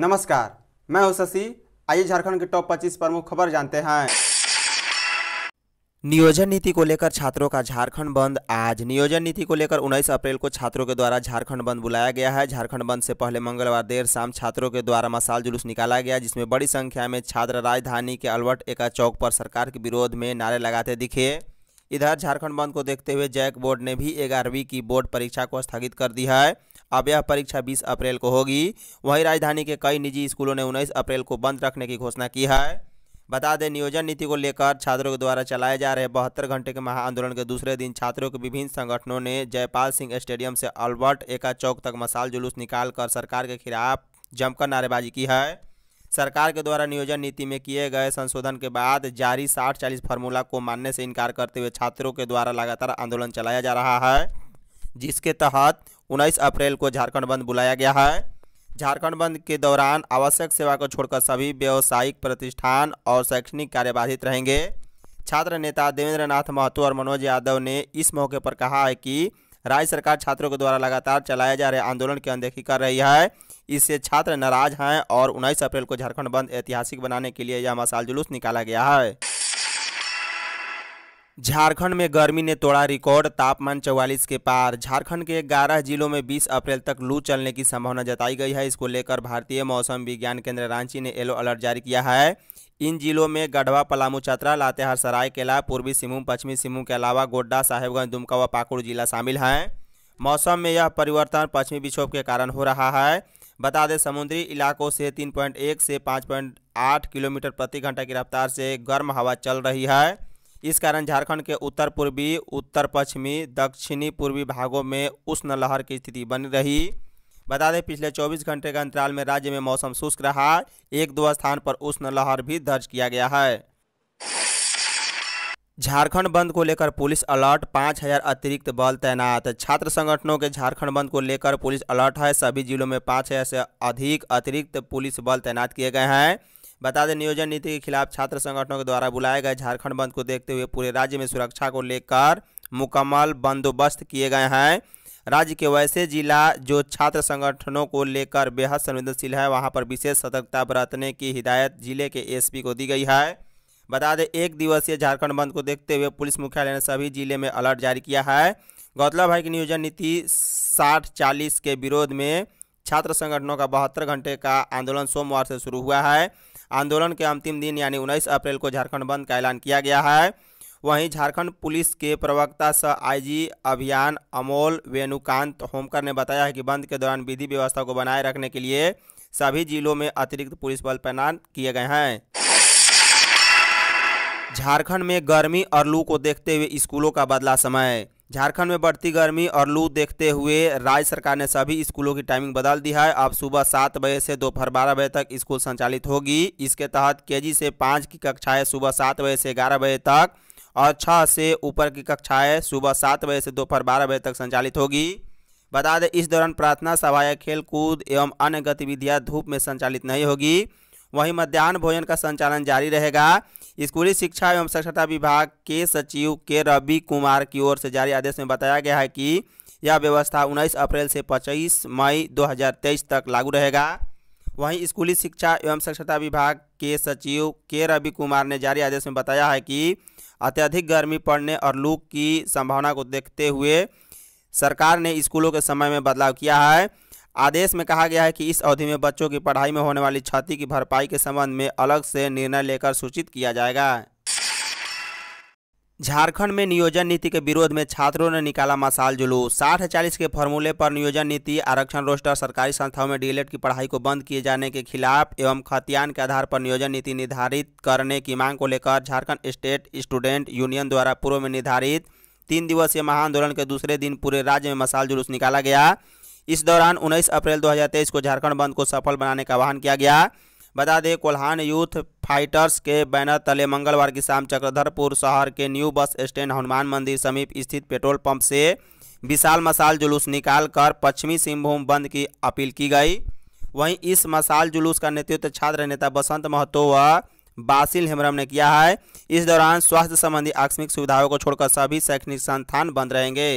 नमस्कार मैं हूं शशि आइए झारखंड के टॉप 25 प्रमुख खबर जानते हैं नियोजन नीति को लेकर छात्रों का झारखंड बंद आज नियोजन नीति को लेकर 19 अप्रैल को छात्रों के द्वारा झारखंड बंद बुलाया गया है झारखंड बंद से पहले मंगलवार देर शाम छात्रों के द्वारा मसाल जुलूस निकाला गया जिसमें बड़ी संख्या में छात्र राजधानी के अलवर्ट एका चौक पर सरकार के विरोध में नारे लगाते दिखे इधर झारखंड बंद को देखते हुए जैक बोर्ड ने भी ग्यारहवीं की बोर्ड परीक्षा को स्थगित कर दी है अब यह परीक्षा बीस अप्रैल को होगी वहीं राजधानी के कई निजी स्कूलों ने उन्नीस अप्रैल को बंद रखने की घोषणा की है बता दें नियोजन नीति को लेकर छात्रों के द्वारा चलाए जा रहे बहत्तर घंटे के महाआंदोलन के दूसरे दिन छात्रों के विभिन्न संगठनों ने जयपाल सिंह स्टेडियम से अल्बर्ट एका चौक तक मसाल जुलूस निकालकर सरकार के खिलाफ जमकर नारेबाजी की है सरकार के द्वारा नियोजन नीति में किए गए संशोधन के बाद जारी साठ चालीस फार्मूला को मानने से इनकार करते हुए छात्रों के द्वारा लगातार आंदोलन चलाया जा रहा है जिसके तहत उन्नीस अप्रैल को झारखंड बंद बुलाया गया है झारखंड बंद के दौरान आवश्यक सेवा को छोड़कर सभी व्यावसायिक प्रतिष्ठान और शैक्षणिक कार्य बाधित रहेंगे छात्र नेता देवेंद्र नाथ महतो और मनोज यादव ने इस मौके पर कहा है कि राज्य सरकार छात्रों के द्वारा लगातार चलाए जा रहे आंदोलन की अनदेखी कर रही है इससे छात्र नाराज हैं और उन्नीस अप्रैल को झारखंड बंद ऐतिहासिक बनाने के लिए यह मसाल जुलूस निकाला गया है झारखंड में गर्मी ने तोड़ा रिकॉर्ड तापमान 44 के पार झारखंड के 11 जिलों में 20 अप्रैल तक लू चलने की संभावना जताई गई है इसको लेकर भारतीय मौसम विज्ञान केंद्र रांची ने येलो अलर्ट जारी किया है इन जिलों में गढ़वा पलामू चतरा लातेहार सरायकेला पूर्वी सिंहभूम पश्चिमी सिंहभूम के अलावा गोड्डा साहेबगंज दुमका व पाकुड़ जिला शामिल हैं मौसम में यह परिवर्तन पश्चिमी विक्षोभ के कारण हो रहा है बता दें समुद्री इलाकों से 3.1 से 5.8 किलोमीटर प्रति घंटा की रफ्तार से गर्म हवा चल रही है इस कारण झारखंड के उत्तर पूर्वी उत्तर पश्चिमी दक्षिणी पूर्वी भागों में उष्ण लहर की स्थिति बनी रही बता दें पिछले 24 घंटे के अंतराल में राज्य में मौसम शुष्क रहा एक दो स्थान पर उष्ण लहर भी दर्ज किया गया है झारखंड बंद को लेकर पुलिस अलर्ट पाँच हजार अतिरिक्त बल तैनात छात्र संगठनों के झारखंड बंद को लेकर पुलिस अलर्ट है सभी जिलों में पाँच हजार से अधिक अतिरिक्त पुलिस बल तैनात किए गए हैं बता दें नियोजन नीति के खिलाफ छात्र संगठनों के द्वारा बुलाए गए झारखंड बंद को देखते हुए पूरे राज्य में सुरक्षा को लेकर मुकम्मल बंदोबस्त किए गए हैं राज्य के वैसे जिला जो छात्र संगठनों को लेकर बेहद संवेदनशील है वहाँ पर विशेष सतर्कता बरतने की हिदायत जिले के एस को दी गई है बता दें एक दिवसीय झारखंड बंद को देखते हुए पुलिस मुख्यालय ने सभी जिले में अलर्ट जारी किया है गौतलब है कि नियोजन नीति साठ चालीस के विरोध में छात्र संगठनों का बहत्तर घंटे का आंदोलन सोमवार से शुरू हुआ है आंदोलन के अंतिम दिन यानी उन्नीस अप्रैल को झारखंड बंद का ऐलान किया गया है वहीं झारखंड पुलिस के प्रवक्ता स आईजी अभियान अमोल वेणुकांत होमकर ने बताया है कि बंद के दौरान विधि व्यवस्था को बनाए रखने के लिए सभी जिलों में अतिरिक्त पुलिस बल तैनात किए गए हैं झारखंड में गर्मी और लू को देखते हुए स्कूलों का बदला समय झारखंड में बढ़ती गर्मी और लू देखते हुए राज्य सरकार ने सभी स्कूलों की टाइमिंग बदल दी है अब सुबह सात बजे से दोपहर बारह बजे तक स्कूल संचालित होगी इसके तहत केजी से पाँच की कक्षाएं सुबह सात बजे से ग्यारह बजे तक और छः से ऊपर की कक्षाएं सुबह सात बजे से दोपहर बारह बजे तक संचालित होगी बता दें इस दौरान प्रार्थना सभाएँ खेलकूद एवं अन्य गतिविधियाँ धूप में संचालित नहीं होगी वहीं मध्यान्ह भोजन का संचालन जारी रहेगा स्कूली शिक्षा एवं साक्षरता विभाग के सचिव के रवि कुमार की ओर से जारी आदेश में बताया गया है कि यह व्यवस्था 19 अप्रैल से 25 मई 2023 तक लागू रहेगा वहीं स्कूली शिक्षा एवं साक्षरता विभाग के सचिव के रवि कुमार ने जारी आदेश में बताया है कि अत्यधिक गर्मी पड़ने और लू की संभावना को देखते हुए सरकार ने स्कूलों के समय में बदलाव किया है आदेश में कहा गया है कि इस अवधि में बच्चों की पढ़ाई में होने वाली क्षति की भरपाई के संबंध में अलग से निर्णय लेकर सूचित किया जाएगा झारखंड में नियोजन नीति के विरोध में छात्रों ने निकाला मसाल जुलूस साठ चालीस के फॉर्मूले पर नियोजन नीति आरक्षण रोस्टर सरकारी संस्थाओं में डीएलएड की पढ़ाई को बंद किए जाने के खिलाफ एवं खतियान के आधार पर नियोजन नीति निर्धारित करने की मांग को लेकर झारखंड स्टेट स्टूडेंट यूनियन द्वारा पूर्व में निर्धारित तीन दिवसीय महाआंदोलन के दूसरे दिन पूरे राज्य में मसाल जुलूस निकाला गया इस दौरान उन्नीस अप्रैल 2023 को झारखंड बंद को सफल बनाने का आह्वान किया गया बता दें कोल्हान यूथ फाइटर्स के बैनर तले मंगलवार की शाम चक्रधरपुर शहर के न्यू बस स्टैंड हनुमान मंदिर समीप स्थित पेट्रोल पंप से विशाल मसाल जुलूस निकाल कर पश्चिमी सिंहभूम बंद की अपील की गई वहीं इस मसाल जुलूस का नेतृत्व छात्र नेता बसंत महतो व बासिल हेमरम ने किया है इस दौरान स्वास्थ्य संबंधी आकस्मिक सुविधाओं को छोड़कर सभी शैक्षणिक संस्थान बंद रहेंगे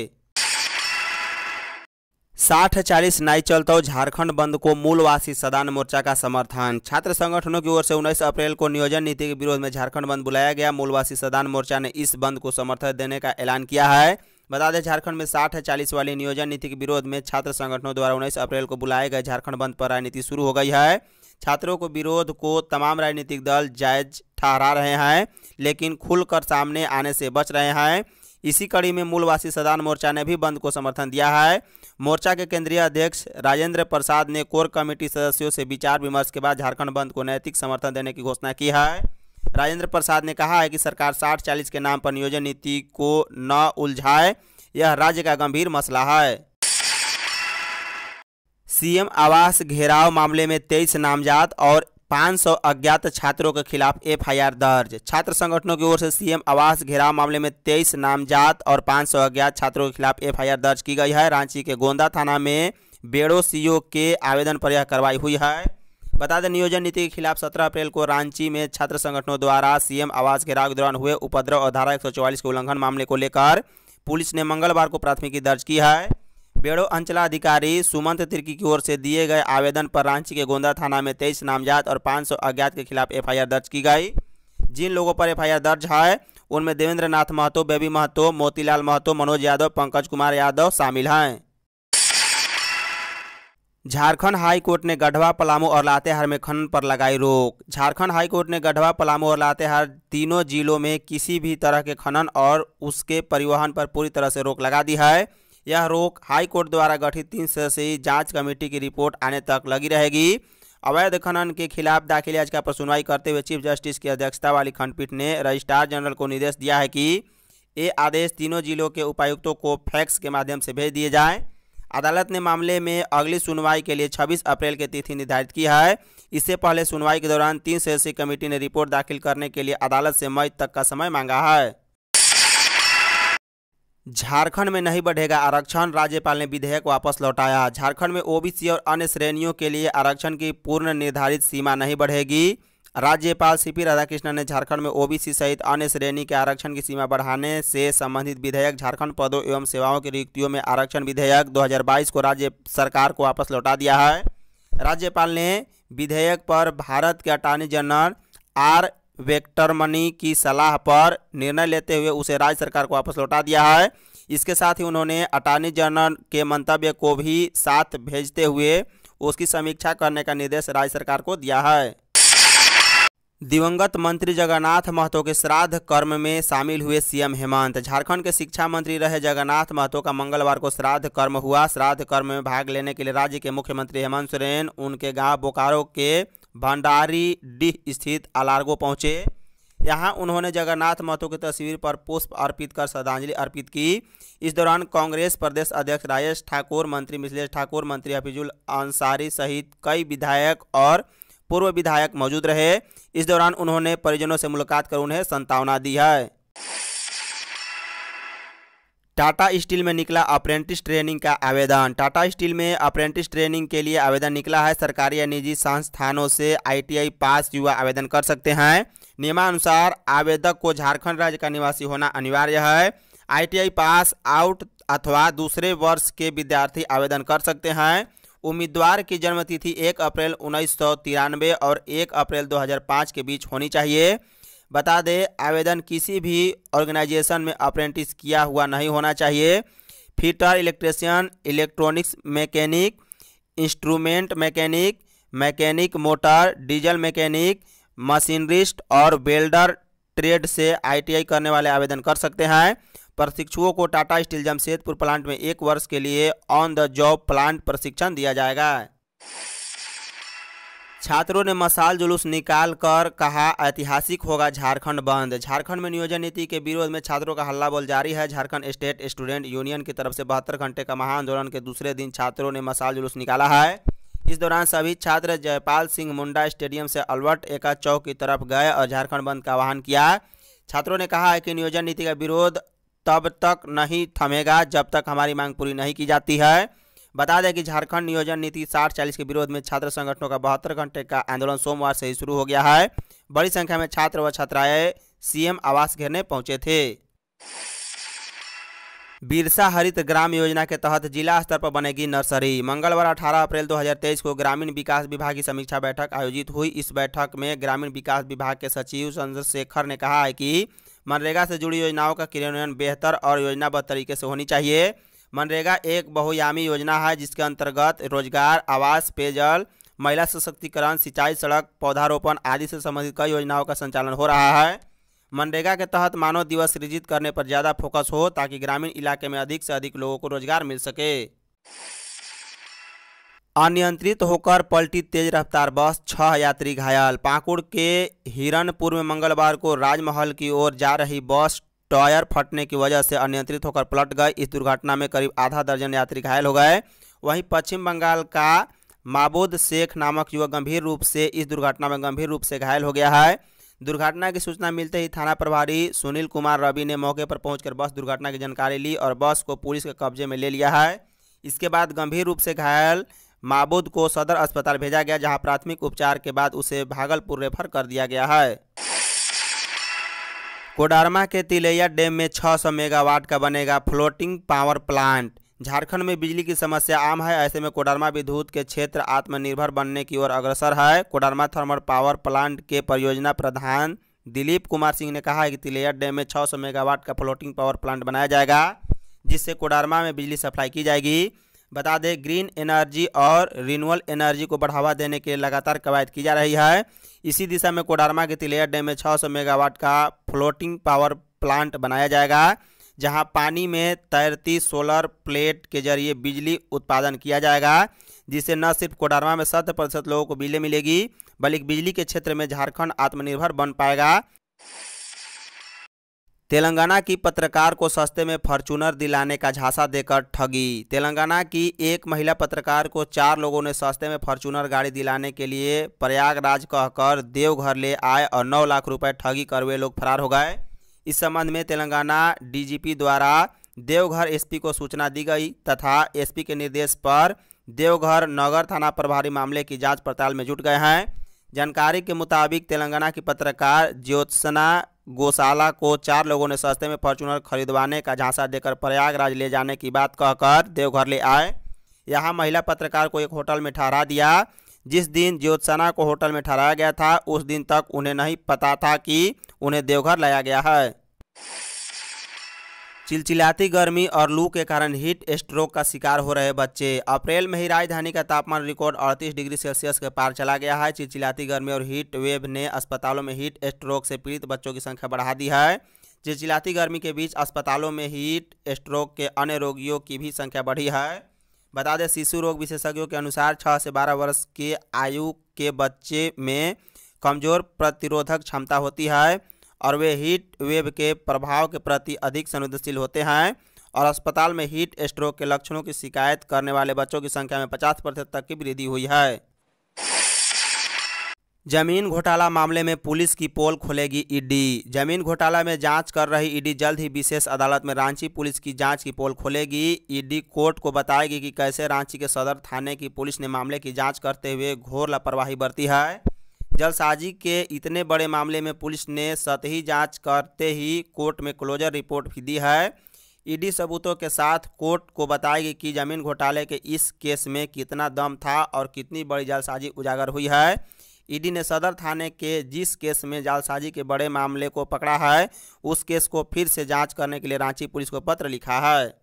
साठ चालीस नाई चलता झारखंड बंद को मूलवासी सदान मोर्चा का समर्थन छात्र संगठनों की ओर से 19 अप्रैल को नियोजन नीति के विरोध में झारखंड बंद बुलाया गया मूलवासी सदान मोर्चा ने इस बंद को समर्थन देने का ऐलान किया है बता दें झारखंड में साठ चालीस वाली नियोजन नीति के विरोध में छात्र संगठनों द्वारा उन्नीस अप्रैल को बुलाए गए झारखंड बंद पर राजनीति शुरू हो गई है छात्रों को विरोध को तमाम राजनीतिक दल जायज ठहरा रहे हैं लेकिन खुलकर सामने आने से बच रहे हैं इसी कड़ी में मूलवासी सदान मोर्चा ने भी बंद को समर्थन दिया है मोर्चा के केंद्रीय अध्यक्ष राजेंद्र प्रसाद ने कोर कमेटी सदस्यों से विचार विमर्श के बाद झारखंड बंद को नैतिक समर्थन देने की घोषणा की है राजेंद्र प्रसाद ने कहा है कि सरकार साठ चालीस के नाम पर नियोजन नीति को न उलझाए यह राज्य का गंभीर मसला है सीएम आवास घेराव मामले में तेईस नामजाद और 500 अज्ञात छात्रों के खिलाफ एफआईआर दर्ज छात्र संगठनों की ओर से सीएम आवास घेराव मामले में 23 नामजात और 500 अज्ञात छात्रों के खिलाफ एफआईआर दर्ज की गई है रांची के गोंदा थाना में बेड़ो सीओ के आवेदन पर यह कार्रवाई हुई है बता दें नियोजन नीति के खिलाफ 17 अप्रैल को रांची में छात्र संगठनों द्वारा सीएम आवास घेराव के दौरान हुए उपद्रव और धारा एक के उल्लंघन मामले को लेकर पुलिस ने मंगलवार को प्राथमिकी दर्ज की है बेड़ो अंचलाधिकारी सुमंत तिर्की की ओर से दिए गए आवेदन पर रांची के गोंदा थाना में तेईस नामजात और पाँच सौ अज्ञात के खिलाफ एफ दर्ज की गई जिन लोगों पर एफ दर्ज है उनमें देवेंद्र नाथ महतो बेबी महतो मोतीलाल महतो मनोज यादव पंकज कुमार यादव शामिल हैं झारखंड हाई कोर्ट ने गढ़वा पलामू और लातेहार में खनन पर लगाई रोक झारखंड हाई कोर्ट ने गढ़वा पलामू और लातेहार तीनों जिलों में किसी भी तरह के खनन और उसके परिवहन पर पूरी तरह से रोक लगा दी है यह रोक हाईकोर्ट द्वारा गठित तीन सदस्यीय जांच कमेटी की रिपोर्ट आने तक लगी रहेगी अवैध खनन के खिलाफ दाखिल याचिका पर सुनवाई करते हुए चीफ जस्टिस की अध्यक्षता वाली खंडपीठ ने रजिस्ट्रार जनरल को निर्देश दिया है कि ये आदेश तीनों जिलों के उपायुक्तों को फैक्स के माध्यम से भेज दिए जाएँ अदालत ने मामले में अगली सुनवाई के लिए 26 अप्रैल की तिथि निर्धारित की है इससे पहले सुनवाई के दौरान तीन सदस्यीय कमेटी ने रिपोर्ट दाखिल करने के लिए अदालत से मई तक का समय मांगा है झारखंड में नहीं बढ़ेगा आरक्षण राज्यपाल ने विधेयक वापस लौटाया झारखंड में ओबीसी और अन्य श्रेणियों के लिए आरक्षण की पूर्ण निर्धारित सीमा नहीं बढ़ेगी राज्यपाल सी पी राधाकृष्णन ने झारखंड में ओबीसी सहित अन्य श्रेणी के आरक्षण की सीमा बढ़ाने से संबंधित विधेयक झारखंड पदों एवं सेवाओं की रिक्तियों में आरक्षण विधेयक 2022 को राज्य सरकार को वापस लौटा दिया है राज्यपाल ने विधेयक पर भारत के attorney general R Venkataramani की सलाह पर निर्णय लेते हुए उसे राज्य सरकार को वापस लौटा दिया है इसके साथ ही उन्होंने अटॉर्नी जनरल के मंतव्य को भी साथ भेजते हुए उसकी समीक्षा करने का निर्देश राज्य सरकार को दिया है दिवंगत मंत्री जगन्नाथ महतो के श्राद्ध कर्म में शामिल हुए सीएम हेमंत झारखंड के शिक्षा मंत्री रहे जगन्नाथ महतो का मंगलवार को श्राद्ध कर्म हुआ श्राद्ध कर्म में भाग लेने के लिए राज्य के मुख्यमंत्री हेमंत सोरेन उनके गांव बोकारो के भंडारी डीह स्थित अलार्गो पहुंचे यहाँ उन्होंने जगन्नाथ महतो की तस्वीर पर पुष्प अर्पित कर श्रद्धांजलि अर्पित की इस दौरान कांग्रेस प्रदेश अध्यक्ष राजेश ठाकुर मंत्री मिथिलेश ठाकुर मंत्री हफीजुल अंसारी सहित कई विधायक और पूर्व विधायक मौजूद रहे इस दौरान उन्होंने परिजनों से मुलाकात कर उन्हें संतावना दी है टाटा स्टील में निकला अप्रेंटिस ट्रेनिंग का आवेदन टाटा स्टील में अप्रेंटिस ट्रेनिंग के लिए आवेदन निकला है सरकारी या निजी संस्थानों से आईटीआई पास युवा आवेदन कर सकते हैं नियमानुसार आवेदक को झारखंड राज्य का निवासी होना अनिवार्य है आईटीआई पास आउट अथवा दूसरे वर्ष के विद्यार्थी आवेदन कर सकते हैं उम्मीदवार की जन्मतिथि एक अप्रैल उन्नीस और एक अप्रैल दो के बीच होनी चाहिए बता दें आवेदन किसी भी ऑर्गेनाइजेशन में अप्रेंटिस किया हुआ नहीं होना चाहिए fitter electrician electronics mechanic instrument mechanic mechanic motor diesel mechanic machinist और बेल्डर ट्रेड से आईटीआई करने वाले आवेदन कर सकते हैं प्रशिक्षुओं को टाटा स्टील जमशेदपुर प्लांट में एक वर्ष के लिए ऑन द जॉब प्लांट प्रशिक्षण दिया जाएगा छात्रों ने मसाल जुलूस निकाल कर कहा ऐतिहासिक होगा झारखंड बंद झारखंड में नियोजन नीति के विरोध में छात्रों का हल्ला बोल जारी है झारखंड स्टेट स्टूडेंट यूनियन की तरफ से बहत्तर घंटे का महा आंदोलन के दूसरे दिन छात्रों ने मसाल जुलूस निकाला है इस दौरान सभी छात्र जयपाल सिंह मुंडा स्टेडियम से अलवर्ट एका चौक की तरफ गए और झारखंड बंद का आह्वान किया छात्रों ने कहा है कि नियोजन नीति का विरोध तब तक नहीं थमेगा जब तक हमारी मांग पूरी नहीं की जाती है बता दें कि झारखंड नियोजन नीति साठ चालीस के विरोध में छात्र संगठनों का बहत्तर घंटे का आंदोलन सोमवार से ही शुरू हो गया है बड़ी संख्या में छात्र व छात्राएं सीएम आवास घेरने पहुंचे थे बिरसा हरित ग्राम योजना के तहत जिला स्तर पर बनेगी नर्सरी मंगलवार 18 अप्रैल 2023 को ग्रामीण विकास विभाग की समीक्षा बैठक आयोजित हुई इस बैठक में ग्रामीण विकास विभाग के सचिव चंद्रशेखर ने कहा है कि मनरेगा से जुड़ी योजनाओं का क्रियान्वयन बेहतर और योजनाबद्ध तरीके से होनी चाहिए मनरेगा एक बहुयामी योजना है जिसके अंतर्गत रोजगार आवास पेयजल महिला सशक्तिकरण सिंचाई सड़क पौधारोपण आदि से संबंधित कई योजनाओं का संचालन हो रहा है मनरेगा के तहत मानव दिवस सृजित करने पर ज़्यादा फोकस हो ताकि ग्रामीण इलाके में अधिक से अधिक लोगों को रोजगार मिल सके अनियंत्रित होकर पलटी तेज रफ्तार बस छह यात्री घायल पाकुड़ के हिरनपुर में मंगलवार को राजमहल की ओर जा रही बस टायर फटने की वजह से अनियंत्रित होकर पलट गए इस दुर्घटना में करीब आधा दर्जन यात्री घायल हो गए वहीं पश्चिम बंगाल का माबोद शेख नामक युवक गंभीर रूप से इस दुर्घटना में गंभीर रूप से घायल हो गया है दुर्घटना की सूचना मिलते ही थाना प्रभारी सुनील कुमार रवि ने मौके पर पहुंचकर बस दुर्घटना की जानकारी ली और बस को पुलिस के कब्जे में ले लिया है इसके बाद गंभीर रूप से घायल माबूद को सदर अस्पताल भेजा गया जहां प्राथमिक उपचार के बाद उसे भागलपुर रेफर कर दिया गया है कोडरमा के तिलैया डैम में 600 मेगावाट का बनेगा फ्लोटिंग पावर प्लांट झारखंड में बिजली की समस्या आम है ऐसे में कोडरमा विद्युत के क्षेत्र आत्मनिर्भर बनने की ओर अग्रसर है कोडरमा थर्मल पावर प्लांट के परियोजना प्रधान दिलीप कुमार सिंह ने कहा है कि तिलैया डैम में 600 मेगावाट का फ्लोटिंग पावर प्लांट बनाया जाएगा जिससे कोडरमा में बिजली सप्लाई की जाएगी बता दें ग्रीन एनर्जी और रिन्यूअल एनर्जी को बढ़ावा देने के लिए लगातार कवायद की जा रही है इसी दिशा में कोडारमा के तिलेयर डैम में 600 मेगावाट का फ्लोटिंग पावर प्लांट बनाया जाएगा जहां पानी में तैरती सोलर प्लेट के जरिए बिजली उत्पादन किया जाएगा जिससे न सिर्फ कोडारमा में शत प्रतिशत लोगों को बिजली मिलेगी बल्कि बिजली के क्षेत्र में झारखंड आत्मनिर्भर बन पाएगा तेलंगाना की पत्रकार को सस्ते में फॉर्चूनर दिलाने का झांसा देकर ठगी तेलंगाना की एक महिला पत्रकार को चार लोगों ने सस्ते में फॉर्चूनर गाड़ी दिलाने के लिए प्रयागराज कहकर देवघर ले आए और नौ लाख रुपए ठगी कर वे लोग फरार हो गए इस संबंध में तेलंगाना डीजीपी द्वारा देवघर एसपी को सूचना दी गई तथा एस के निर्देश पर देवघर नगर थाना प्रभारी मामले की जाँच पड़ताल में जुट गए हैं जानकारी के मुताबिक तेलंगाना की पत्रकार ज्योत्सना गौशाला को चार लोगों ने सस्ते में फॉर्चूनर खरीदवाने का झांसा देकर प्रयागराज ले जाने की बात कहकर देवघर ले आए यहाँ महिला पत्रकार को एक होटल में ठहरा दिया जिस दिन ज्योत्सना को होटल में ठहराया गया था उस दिन तक उन्हें नहीं पता था कि उन्हें देवघर लाया गया है चिलचिलाती गर्मी और लू के कारण हीट स्ट्रोक का शिकार हो रहे बच्चे अप्रैल में ही राजधानी का तापमान रिकॉर्ड 38 डिग्री सेल्सियस के पार चला गया है चिलचिलाती गर्मी और हीट वेव ने अस्पतालों में हीट स्ट्रोक से पीड़ित बच्चों की संख्या बढ़ा दी है चिलचिलाती गर्मी के बीच अस्पतालों में हीट स्ट्रोक के अन्य रोगियों की भी संख्या बढ़ी है बता दें शिशु रोग विशेषज्ञों के अनुसार छः से बारह वर्ष के आयु के बच्चे में कमज़ोर प्रतिरोधक क्षमता होती है और वे हीट वेव के प्रभाव के प्रति अधिक संवेदनशील होते हैं और अस्पताल में हीट स्ट्रोक के लक्षणों की शिकायत करने वाले बच्चों की संख्या में पचास प्रतिशत तक की वृद्धि हुई है जमीन घोटाला मामले में पुलिस की पोल खोलेगी ईडी जमीन घोटाला में जांच कर रही ईडी जल्द ही विशेष अदालत में रांची पुलिस की जांच की पोल खोलेगी ईडी कोर्ट को बताएगी कि कैसे रांची के सदर थाने की पुलिस ने मामले की जांच करते हुए घोर लापरवाही बरती है जलसाजी के इतने बड़े मामले में पुलिस ने सतही जांच करते ही कोर्ट में क्लोजर रिपोर्ट भी दी है ईडी सबूतों के साथ कोर्ट को बताएगी कि जमीन घोटाले के इस केस में कितना दम था और कितनी बड़ी जालसाजी उजागर हुई है ईडी ने सदर थाने के जिस केस में जालसाजी के बड़े मामले को पकड़ा है उस केस को फिर से जांच करने के लिए रांची पुलिस को पत्र लिखा है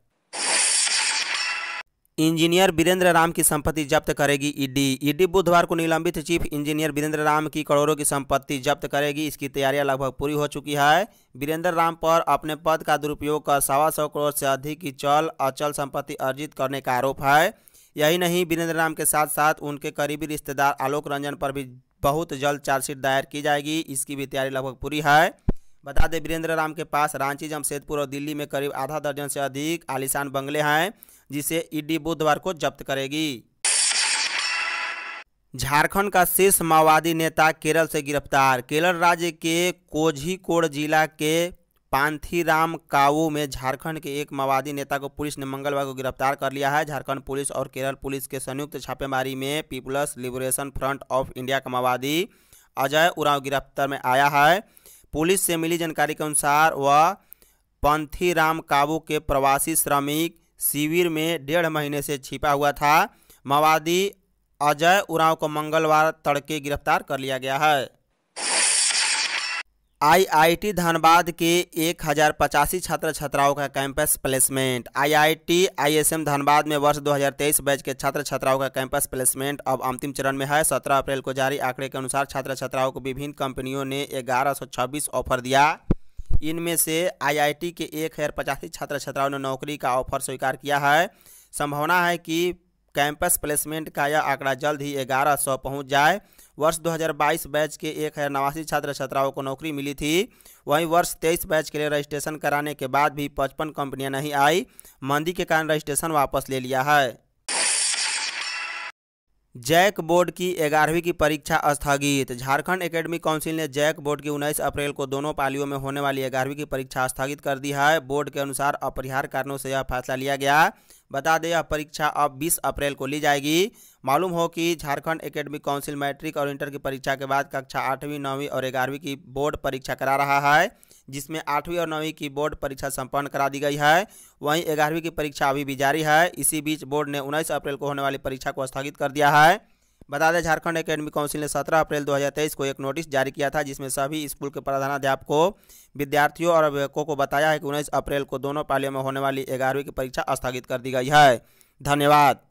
इंजीनियर वीरेंद्र राम की संपत्ति जब्त करेगी ईडी ईडी बुधवार को निलंबित चीफ इंजीनियर वीरेंद्र राम की करोड़ों की संपत्ति जब्त करेगी इसकी तैयारियां लगभग पूरी हो चुकी है वीरेंद्र राम पर अपने पद का दुरुपयोग कर सवा सौ करोड़ से अधिक की चल अचल संपत्ति अर्जित करने का आरोप है यही नहीं वीरेंद्र राम के साथ साथ उनके करीबी रिश्तेदार आलोक रंजन पर भी बहुत जल्द चार्जशीट दायर की जाएगी इसकी भी तैयारी लगभग पूरी है बता दें वीरेंद्र राम के पास रांची जमशेदपुर और दिल्ली में करीब आधा दर्जन से अधिक आलिशान बंगले हैं जिसे ईडी बुधवार को जब्त करेगी झारखंड का शीर्ष माओवादी नेता केरल से गिरफ्तार केरल राज्य के कोझिकोड जिला के पांथीराम काऊ में झारखंड के एक माओवादी नेता को पुलिस ने मंगलवार को गिरफ्तार कर लिया है झारखंड पुलिस और केरल पुलिस के संयुक्त छापेमारी में People's Liberation Front of India का माओवादी अजय उराव गिरफ्तार में आया है पुलिस से मिली जानकारी के अनुसार वह पंथीराम काबू के प्रवासी श्रमिक शिविर में डेढ़ महीने से छिपा हुआ था माओवादी अजय उरांव को मंगलवार तड़के गिरफ्तार कर लिया गया है आईआईटी धनबाद के एक हज़ार पचासी छात्र छात्राओं का campus placement IIT ISM Dhanbad में वर्ष 2023 बैच के छात्र छात्राओं का कैंपस प्लेसमेंट अब अंतिम चरण में है 17 अप्रैल को जारी आंकड़े के अनुसार छात्र छात्राओं को विभिन्न कंपनियों ने ग्यारह ऑफर दिया इनमें से आईआईटी के एक हज़ार पचासी छात्र छात्राओं ने नौकरी का ऑफर स्वीकार किया है संभावना है कि कैंपस प्लेसमेंट का यह आंकड़ा जल्द ही ग्यारह सौ पहुँच जाए वर्ष 2022 बैच के एक हज़ार नवासी छात्र छात्राओं को नौकरी मिली थी वहीं वर्ष 23 बैच के लिए रजिस्ट्रेशन कराने के बाद भी पचपन कंपनियां नहीं आई मंदी के कारण रजिस्ट्रेशन वापस ले लिया है जैक बोर्ड की ग्यारहवीं की परीक्षा स्थगित झारखंड एकेडमी काउंसिल ने जैक बोर्ड की 19 अप्रैल को दोनों पालियों में होने वाली ग्यारहवीं की परीक्षा स्थगित कर दी है बोर्ड के अनुसार अपरिहार कारणों से यह फैसला लिया गया बता दें यह परीक्षा अब 20 अप्रैल को ली जाएगी मालूम हो कि झारखंड एकेडमिक काउंसिल मैट्रिक और इंटर की परीक्षा के बाद कक्षा आठवीं नौवीं और ग्यारहवीं की बोर्ड परीक्षा करा रहा है जिसमें आठवीं और नौवीं की बोर्ड परीक्षा संपन्न करा दी गई है वहीं ग्यारहवीं की परीक्षा अभी भी जारी है इसी बीच बोर्ड ने उन्नीस अप्रैल को होने वाली परीक्षा को स्थगित कर दिया है बता दें झारखंड एकेडमिक काउंसिल ने 17 अप्रैल 2023 को एक नोटिस जारी किया था जिसमें सभी स्कूल के प्रधानाध्यापकों विद्यार्थियों और अभिभावकों को बताया है कि उन्नीस अप्रैल को दोनों पालियों में होने वाली ग्यारहवीं की परीक्षा स्थगित कर दी गई है धन्यवाद